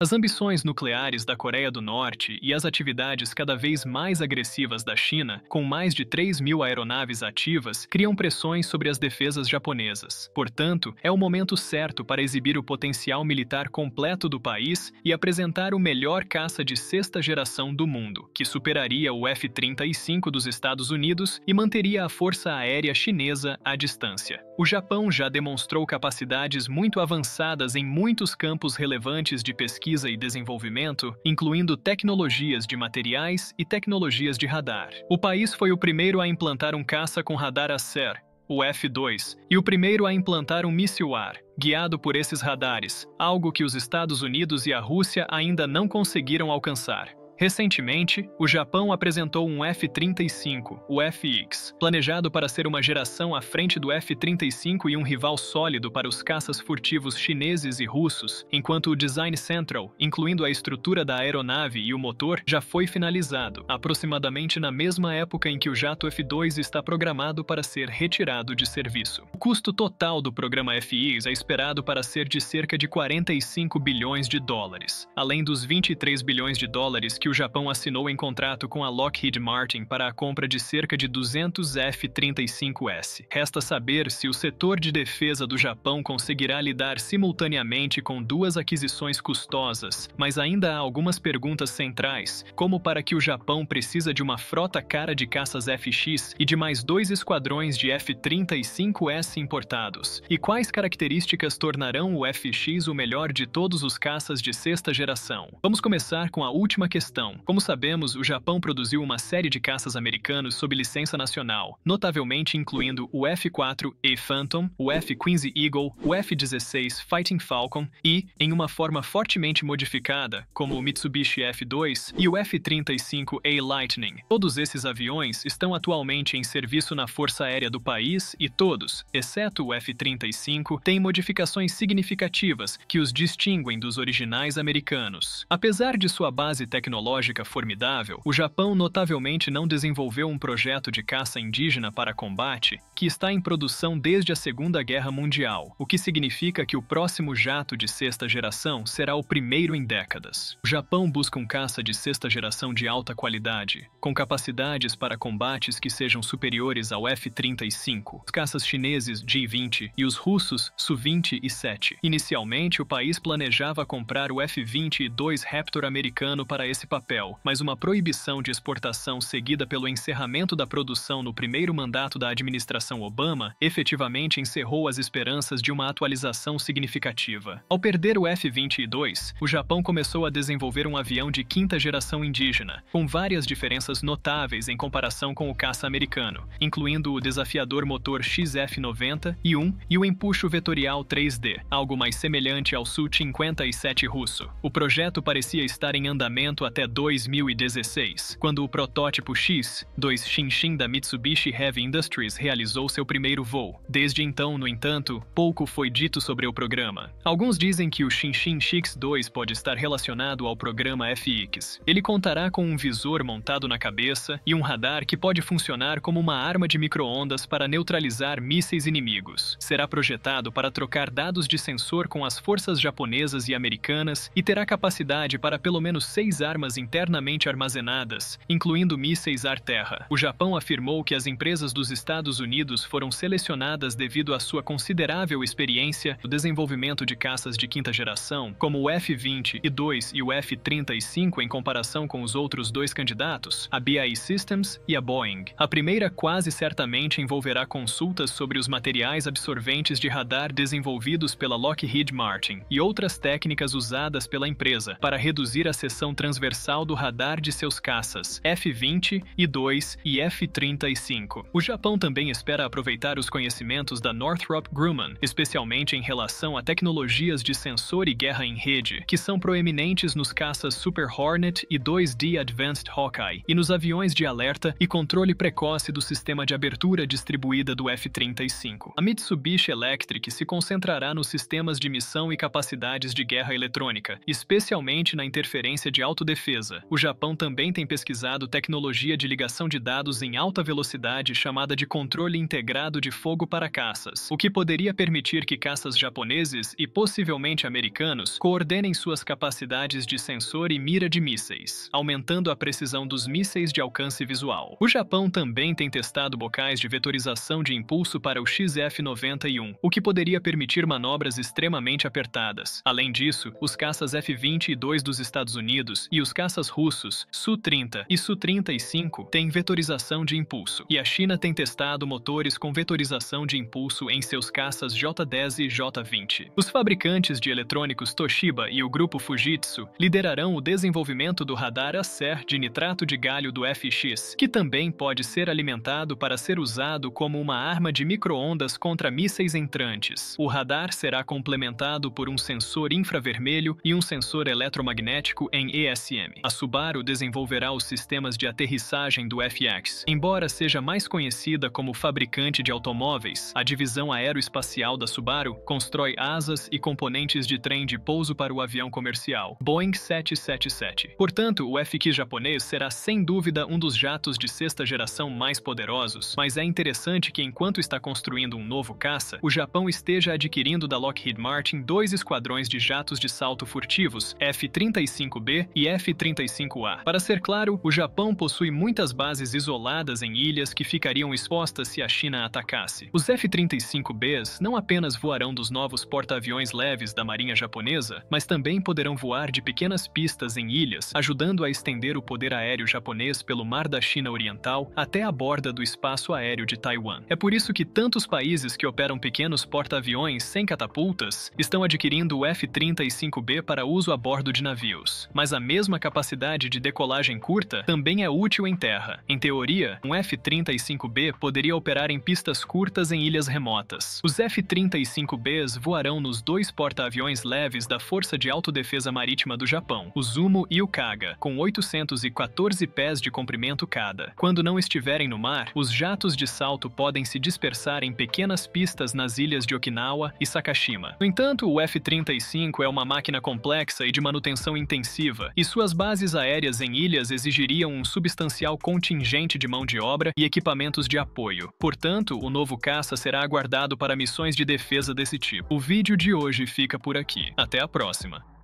As ambições nucleares da Coreia do Norte e as atividades cada vez mais agressivas da China, com mais de 3 mil aeronaves ativas, criam pressões sobre as defesas japonesas. Portanto, é o momento certo para exibir o potencial militar completo do país e apresentar o melhor caça de sexta geração do mundo, que superaria o F-35 dos Estados Unidos e manteria a Força Aérea Chinesa à distância. O Japão já demonstrou capacidades muito avançadas em muitos campos relevantes de pesquisa pesquisa e desenvolvimento, incluindo tecnologias de materiais e tecnologias de radar. O país foi o primeiro a implantar um caça com radar ACER, o F-2, e o primeiro a implantar um míssil ar, guiado por esses radares, algo que os Estados Unidos e a Rússia ainda não conseguiram alcançar. Recentemente, o Japão apresentou um F-35, o FX, planejado para ser uma geração à frente do F-35 e um rival sólido para os caças furtivos chineses e russos, enquanto o Design Central, incluindo a estrutura da aeronave e o motor, já foi finalizado, aproximadamente na mesma época em que o jato F-2 está programado para ser retirado de serviço. O custo total do programa F-X é esperado para ser de cerca de 45 bilhões de dólares, além dos 23 bilhões de dólares que que o Japão assinou em contrato com a Lockheed Martin para a compra de cerca de 200 F-35S. Resta saber se o setor de defesa do Japão conseguirá lidar simultaneamente com duas aquisições custosas, mas ainda há algumas perguntas centrais, como para que o Japão precisa de uma frota cara de caças FX e de mais dois esquadrões de F-35S importados, e quais características tornarão o FX o melhor de todos os caças de sexta geração. Vamos começar com a última questão questão. Como sabemos, o Japão produziu uma série de caças americanos sob licença nacional, notavelmente incluindo o F-4 E Phantom, o F-15 Eagle, o F-16 Fighting Falcon e, em uma forma fortemente modificada, como o Mitsubishi F-2 e o F-35A Lightning. Todos esses aviões estão atualmente em serviço na Força Aérea do país e todos, exceto o F-35, têm modificações significativas que os distinguem dos originais americanos. Apesar de sua base tecnológica, tecnológica formidável, o Japão notavelmente não desenvolveu um projeto de caça indígena para combate que está em produção desde a Segunda Guerra Mundial, o que significa que o próximo jato de sexta geração será o primeiro em décadas. O Japão busca um caça de sexta geração de alta qualidade, com capacidades para combates que sejam superiores ao F-35, os caças chineses J-20 e os russos su 27 Inicialmente, o país planejava comprar o F-22 Raptor americano para esse papel papel, mas uma proibição de exportação seguida pelo encerramento da produção no primeiro mandato da administração Obama efetivamente encerrou as esperanças de uma atualização significativa. Ao perder o F-22, o Japão começou a desenvolver um avião de quinta geração indígena, com várias diferenças notáveis em comparação com o caça americano, incluindo o desafiador motor XF-90 e 1 e o empuxo vetorial 3D, algo mais semelhante ao Su-57 russo. O projeto parecia estar em andamento até até 2016, quando o protótipo X-2 Shinshin da Mitsubishi Heavy Industries realizou seu primeiro voo. Desde então, no entanto, pouco foi dito sobre o programa. Alguns dizem que o Shinshin X-2 pode estar relacionado ao programa FX. Ele contará com um visor montado na cabeça e um radar que pode funcionar como uma arma de microondas para neutralizar mísseis inimigos. Será projetado para trocar dados de sensor com as forças japonesas e americanas e terá capacidade para pelo menos seis armas armas internamente armazenadas, incluindo mísseis ar-terra. O Japão afirmou que as empresas dos Estados Unidos foram selecionadas devido à sua considerável experiência no desenvolvimento de caças de quinta geração, como o F-20 e 2 e o F-35 em comparação com os outros dois candidatos, a BAE Systems e a Boeing. A primeira quase certamente envolverá consultas sobre os materiais absorventes de radar desenvolvidos pela Lockheed Martin e outras técnicas usadas pela empresa para reduzir a seção transversal transversal do radar de seus caças F-20, I-2 e F-35. O Japão também espera aproveitar os conhecimentos da Northrop Grumman, especialmente em relação a tecnologias de sensor e guerra em rede, que são proeminentes nos caças Super Hornet e 2D Advanced Hawkeye e nos aviões de alerta e controle precoce do sistema de abertura distribuída do F-35. A Mitsubishi Electric se concentrará nos sistemas de missão e capacidades de guerra eletrônica, especialmente na interferência de autodefesa defesa. O Japão também tem pesquisado tecnologia de ligação de dados em alta velocidade chamada de controle integrado de fogo para caças, o que poderia permitir que caças japoneses e possivelmente americanos coordenem suas capacidades de sensor e mira de mísseis, aumentando a precisão dos mísseis de alcance visual. O Japão também tem testado bocais de vetorização de impulso para o XF-91, o que poderia permitir manobras extremamente apertadas. Além disso, os caças F-22 dos Estados Unidos e os caças russos Su-30 e Su-35 têm vetorização de impulso, e a China tem testado motores com vetorização de impulso em seus caças J-10 e J-20. Os fabricantes de eletrônicos Toshiba e o grupo Fujitsu liderarão o desenvolvimento do radar ACER de nitrato de galho do FX, que também pode ser alimentado para ser usado como uma arma de microondas contra mísseis entrantes. O radar será complementado por um sensor infravermelho e um sensor eletromagnético em ESM. A Subaru desenvolverá os sistemas de aterrissagem do FX. Embora seja mais conhecida como fabricante de automóveis, a divisão aeroespacial da Subaru constrói asas e componentes de trem de pouso para o avião comercial, Boeing 777. Portanto, o FX japonês será sem dúvida um dos jatos de sexta geração mais poderosos, mas é interessante que enquanto está construindo um novo caça, o Japão esteja adquirindo da Lockheed Martin dois esquadrões de jatos de salto furtivos, F-35B e F-35 35 a Para ser claro, o Japão possui muitas bases isoladas em ilhas que ficariam expostas se a China atacasse. Os F-35Bs não apenas voarão dos novos porta-aviões leves da Marinha japonesa, mas também poderão voar de pequenas pistas em ilhas, ajudando a estender o poder aéreo japonês pelo mar da China Oriental até a borda do espaço aéreo de Taiwan. É por isso que tantos países que operam pequenos porta-aviões sem catapultas estão adquirindo o F-35B para uso a bordo de navios, mas a mesma capacidade de decolagem curta também é útil em terra. Em teoria, um F-35B poderia operar em pistas curtas em ilhas remotas. Os F-35Bs voarão nos dois porta-aviões leves da Força de Autodefesa Marítima do Japão, o Zumo e o Kaga, com 814 pés de comprimento cada. Quando não estiverem no mar, os jatos de salto podem se dispersar em pequenas pistas nas ilhas de Okinawa e Sakashima. No entanto, o F-35 é uma máquina complexa e de manutenção intensiva, e suas bases aéreas em ilhas exigiriam um substancial contingente de mão de obra e equipamentos de apoio. Portanto, o novo caça será aguardado para missões de defesa desse tipo. O vídeo de hoje fica por aqui. Até a próxima!